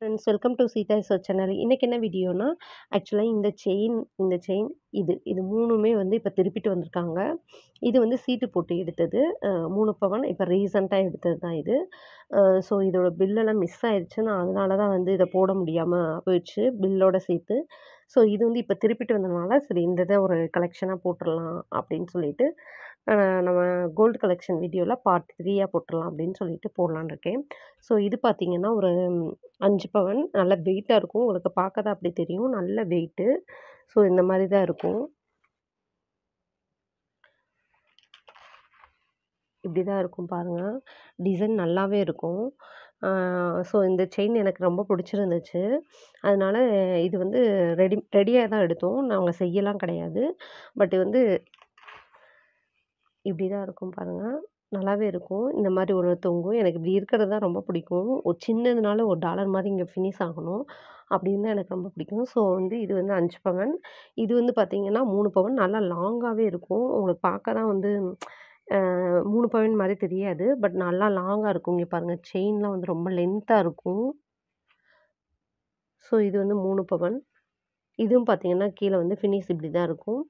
Friends welcome to Seetha சோ channel இன்றைக்கி என்ன வீடியோனா ஆக்சுவலாக இந்த செயின் இந்த செயின் இது இது மூணுமே வந்து இப்போ திருப்பிட்டு வந்திருக்காங்க இது வந்து சீட்டு போட்டு எடுத்தது மூணு பவன் இப்போ ரீசண்டாக எடுத்தது தான் இது ஸோ இதோட பில்லெல்லாம் மிஸ் ஆயிடுச்சு நான் அதனால தான் வந்து இதை போட முடியாமல் போயிடுச்சு பில்லோட சேர்த்து ஸோ இது வந்து இப்போ திருப்பிட்டு வந்ததுனால சரி இந்த இதை ஒரு கலெக்ஷனாக போட்டுடலாம் அப்படின்னு சொல்லிட்டு நம்ம கோல்டு கலெக்ஷன் வீடியோவில் பார்ட் த்ரீயாக போட்டுடலாம் அப்படின்னு சொல்லிட்டு போடலான் இருக்கேன் ஸோ இது பார்த்திங்கன்னா ஒரு அஞ்சு பவன் நல்ல வெயிட்டாக இருக்கும் உங்களுக்கு பார்க்க அப்படி தெரியும் நல்ல வெயிட்டு ஸோ இந்த மாதிரி தான் இருக்கும் இப்படி தான் இருக்கும் பாருங்கள் டிசைன் நல்லாவே இருக்கும் ஸோ இந்த செயின் எனக்கு ரொம்ப பிடிச்சிருந்துச்சு அதனால் இது வந்து ரெடி ரெடியாக தான் எடுத்தோம் நாங்கள் செய்யலாம் கிடையாது பட் வந்து இப்படி தான் இருக்கும் பாருங்கள் நல்லாவே இருக்கும் இந்த மாதிரி ஒரு தொங்கும் எனக்கு இப்படி இருக்கிறது தான் ரொம்ப பிடிக்கும் ஒரு சின்னதுனால ஒரு டாலர் மாதிரி இங்கே ஃபினிஷ் ஆகணும் அப்படின்னு தான் எனக்கு ரொம்ப பிடிக்கும் ஸோ வந்து இது வந்து அஞ்சு பவன் இது வந்து பார்த்திங்கன்னா மூணு பவன் நல்லா லாங்காகவே இருக்கும் உங்களுக்கு பார்க்க தான் வந்து மூணு பவுன் மாதிரி தெரியாது பட் நல்லா லாங்காக இருக்கும் இங்கே பாருங்கள் செயின்லாம் வந்து ரொம்ப லென்த்தாக இருக்கும் ஸோ இது வந்து மூணு பவன் இதுவும் பார்த்தீங்கன்னா கீழே வந்து ஃபினிஷ் இப்படி தான் இருக்கும்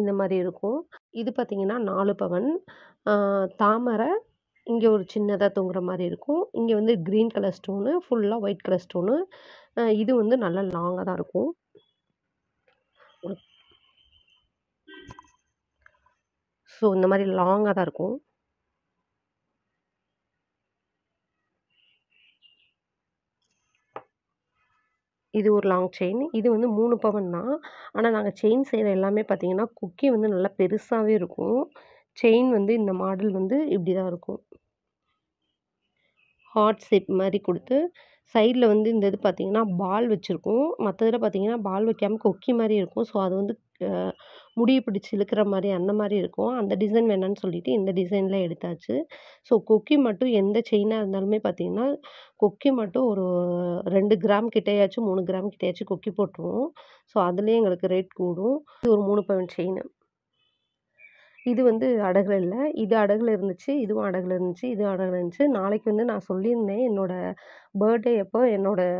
இந்த மாதிரி இருக்கும் இது பார்த்திங்கன்னா நாலு பவன் தாமரை இங்கே ஒரு சின்னதாக தொங்குற மாதிரி இருக்கும் இங்கே வந்து க்ரீன் கலர் ஸ்டோனு ஃபுல்லாக ஒயிட் கலர் ஸ்டோனு இது வந்து நல்லா லாங்காக தான் இருக்கும் ஸோ இந்த மாதிரி லாங்காக தான் இருக்கும் இது ஒரு லாங் செயின் இது வந்து மூணு பவன் தான் ஆனால் நாங்கள் செயின் செய்கிற எல்லாமே பார்த்தீங்கன்னா குக்கி வந்து நல்லா பெருசாகவே இருக்கும் செயின் வந்து இந்த மாடல் வந்து இப்படி தான் இருக்கும் ஹார்ட் ஷேப் மாதிரி கொடுத்து சைடில் வந்து இந்த இது பார்த்தீங்கன்னா பால் வச்சுருக்கும் மற்றதில் பார்த்திங்கன்னா பால் வைக்காமல் கொக்கி மாதிரி இருக்கும் ஸோ அது வந்து முடியை பிடிச்சி இழுக்கிற மாதிரி அந்த மாதிரி இருக்கும் அந்த டிசைன் வேணாம்னு சொல்லிவிட்டு இந்த டிசைனில் எடுத்தாச்சு ஸோ கொக்கி மட்டும் எந்த செயினாக இருந்தாலுமே பார்த்தீங்கன்னா கொக்கி மட்டும் ஒரு ரெண்டு கிராம் கிட்டேயாச்சும் மூணு கிராம் கிட்டேயாச்சும் கொக்கி போட்டுருவோம் ஸோ அதுலேயே எங்களுக்கு ரேட் கூடும் இது ஒரு மூணு பவுன் செயின் இது வந்து அடகுல இல்லை இது அடகுல இருந்துச்சு இதுவும் அடகுல இருந்துச்சு இதுவும் அடகுல இருந்துச்சு நாளைக்கு வந்து நான் சொல்லியிருந்தேன் என்னோடய பர்த்டே அப்போ என்னோடய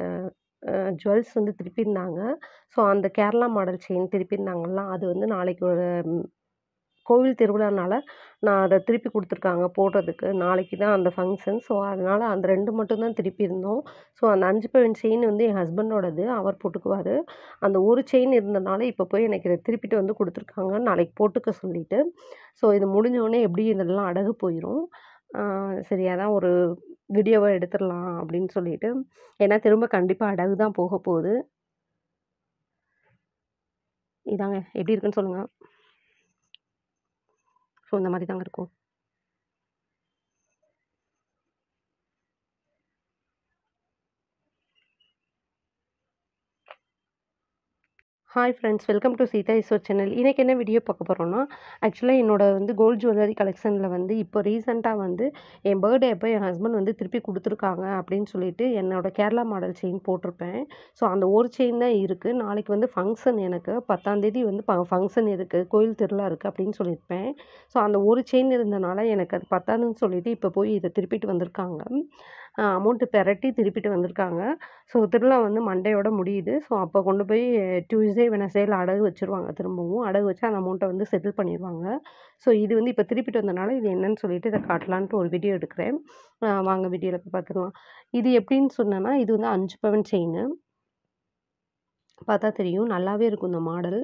ஜுவல்ஸ் வந்து திருப்பியிருந்தாங்க ஸோ அந்த கேரளா மாடல் செயின் திருப்பியிருந்தாங்கள்ல அது வந்து நாளைக்கு ஒரு கோவில் திருவிழானால நான் அதை திருப்பி கொடுத்துருக்காங்க போடுறதுக்கு நாளைக்கு தான் அந்த ஃபங்க்ஷன் ஸோ அதனால் அந்த ரெண்டு மட்டும்தான் திருப்பி இருந்தோம் ஸோ அந்த அஞ்சு பவன் செயின் வந்து என் ஹஸ்பண்டோடது அவர் போட்டுக்குவார் அந்த ஒரு செயின் இருந்தனால இப்போ போய் எனக்கு இதை திருப்பிட்டு வந்து கொடுத்துருக்காங்க நாளைக்கு போட்டுக்க சொல்லிவிட்டு ஸோ இது முடிஞ்சோடனே எப்படி இதெல்லாம் அடகு போயிடும் சரியாக தான் ஒரு வீடியோவை எடுத்துடலாம் அப்படின்னு சொல்லிட்டு ஏன்னா திரும்ப கண்டிப்பாக அடகு தான் போக போகுது இதாங்க எப்படி இருக்குன்னு சொல்லுங்கள் ஸோ இந்த மாதிரி தாங்க இருக்கும் hi friends welcome to Seetha இசோ சேனல் இன்றைக்கி என்ன வீடியோ பார்க்க போகிறோன்னா ஆக்சுவலாக என்னோட வந்து கோல்டு ஜுவல்லரி கலெக்ஷனில் வந்து இப்போ ரீசெண்டாக வந்து என் பர்த்டே அப்போ என் ஹஸ்பண்ட் வந்து திருப்பி கொடுத்துருக்காங்க அப்படின்னு சொல்லிட்டு என்னோடய கேரளா மாடல் செயின் போட்டிருப்பேன் ஸோ அந்த ஒரு செயின் தான் இருக்குது நாளைக்கு வந்து ஃபங்க்ஷன் எனக்கு பத்தாந்தேதி வந்து ஃபங்க்ஷன் இருக்குது கோயில் திருவிழா இருக்குது அப்படின்னு சொல்லியிருப்பேன் ஸோ அந்த ஒரு செயின் இருந்தனால எனக்கு அது பத்தாதுன்னு சொல்லிவிட்டு இப்போ போய் இதை திருப்பிட்டு வந்திருக்காங்க அமௌண்ட்டு பெரட்டி திருப்பிட்டு வந்திருக்காங்க ஸோ திருவிழா வந்து மண்டேயோட முடியுது ஸோ அப்போ கொண்டு போய் டியூஸ்டே வெனஸ்டேயில் அடகு வச்சுருவாங்க திரும்பவும் அடகு வச்சு அந்த அமௌண்ட்டை வந்து செட்டில் பண்ணிடுவாங்க ஸோ இது வந்து இப்போ திருப்பிட்டு வந்தனால இது என்னன்னு சொல்லிட்டு இதை காட்டலான்ட்டு ஒரு வீடியோ எடுக்கிறேன் வாங்க வீடியோவில் இப்போ பார்த்துக்கலாம் இது எப்படின்னு சொன்னேன்னா இது வந்து அஞ்சு பவன் செயின்னு பார்த்தா தெரியும் நல்லாவே இருக்கும் இந்த மாடல்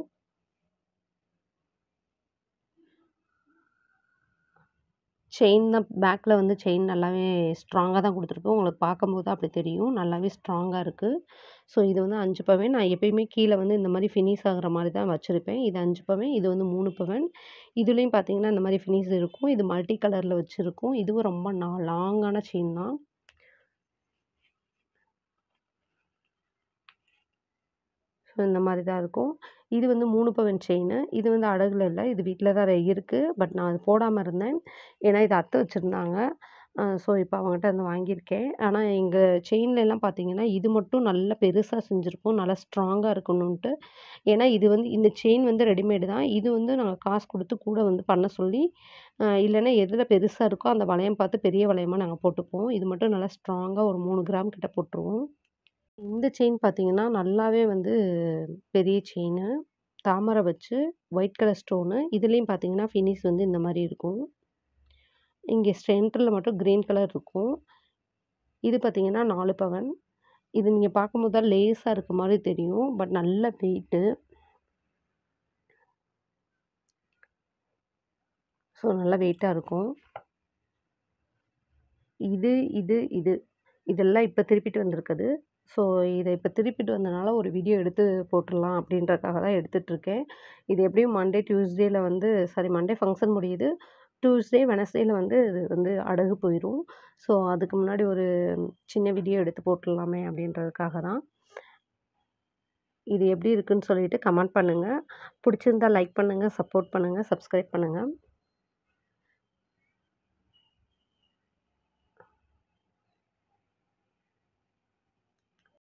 செயின் தான் பேக்கில் வந்து செயின் நல்லாவே ஸ்ட்ராங்காக தான் கொடுத்துருக்கு உங்களுக்கு பார்க்கும்போது அப்படி தெரியும் நல்லாவே ஸ்ட்ராங்காக இருக்குது ஸோ இது வந்து அஞ்சு பவன் நான் எப்பயுமே கீழே வந்து இந்த மாதிரி ஃபினிஷ் ஆகிற மாதிரி தான் வச்சுருப்பேன் இது அஞ்சு பவன் இது வந்து மூணு பவன் இதுலேயும் பார்த்தீங்கன்னா இந்த மாதிரி ஃபினிஷ் இருக்கும் இது மல்டி கலரில் வச்சுருக்கும் இதுவும் ரொம்ப நான் லாங்கான செயின் தான் இந்த மாதிரி தான் இருக்கும் இது வந்து மூணு பவன் செயின் இது வந்து அடகுல இல்லை இது வீட்டில் தான் இருக்குது பட் நான் அது போடாமல் இருந்தேன் ஏன்னா இது அத்தை வச்சுருந்தாங்க ஸோ இப்போ அவங்ககிட்ட வந்து வாங்கியிருக்கேன் ஆனால் எங்கள் செயின்லலாம் பார்த்தீங்கன்னா இது மட்டும் நல்லா பெருசாக செஞ்சுருப்போம் நல்லா ஸ்ட்ராங்காக இருக்கணுன்ட்டு ஏன்னா இது வந்து இந்த செயின் வந்து ரெடிமேடு தான் இது வந்து நாங்கள் காசு கொடுத்து கூட வந்து பண்ண சொல்லி இல்லைன்னா எதில் பெருசாக இருக்கோ அந்த வளையம் பார்த்து பெரிய வளையமாக நாங்கள் போட்டுப்போம் இது மட்டும் நல்லா ஸ்ட்ராங்காக ஒரு மூணு கிராம் கிட்ட போட்டுருவோம் இந்த செயின் பார்த்தீங்கன்னா, நல்லாவே வந்து பெரிய செயினு. தாமரை வச்சு ஒயிட் கலர் ஸ்டோனு. இதுலயும் பார்த்தீங்கன்னா, ஃபினிஷ் வந்து இந்த மாதிரி இருக்கும். இங்கே சென்டர்ல மட்டும் க்ரீன் கலர் இருக்கும். இது பார்த்தீங்கன்னா நாலு பவன். இது நீங்க பார்க்கும்போது தான் லேஸா இருக்க மாதிரி தெரியும். பட் நல்ல வெயிட்டு. ஸோ, நல்லா வெயிட்டாக இருக்கும். இது, இது, இது. இதெல்லாம் இப்ப திருப்பிட்டு வந்திருக்குது. ஸோ இதை இப்போ திருப்பிட்டு வந்தனால ஒரு வீடியோ எடுத்து போட்டுடலாம் அப்படின்றக்காக தான் எடுத்துகிட்ருக்கேன் இது எப்படியும் மண்டே டியூஸ்டேயில் வந்து சாரி மண்டே ஃபங்க்ஷன் முடியுது டியூஸ்டே வெனஸ்டேயில் வந்து இது வந்து அடகு போயிடும் ஸோ அதுக்கு முன்னாடி ஒரு சின்ன வீடியோ எடுத்து போட்டுடலாமே அப்படின்றதுக்காக தான் இது எப்படி இருக்குன்னு சொல்லிவிட்டு கமெண்ட் பண்ணுங்கள் பிடிச்சிருந்தால் லைக் பண்ணுங்கள் சப்போர்ட் பண்ணுங்கள் சப்ஸ்கிரைப் பண்ணுங்கள்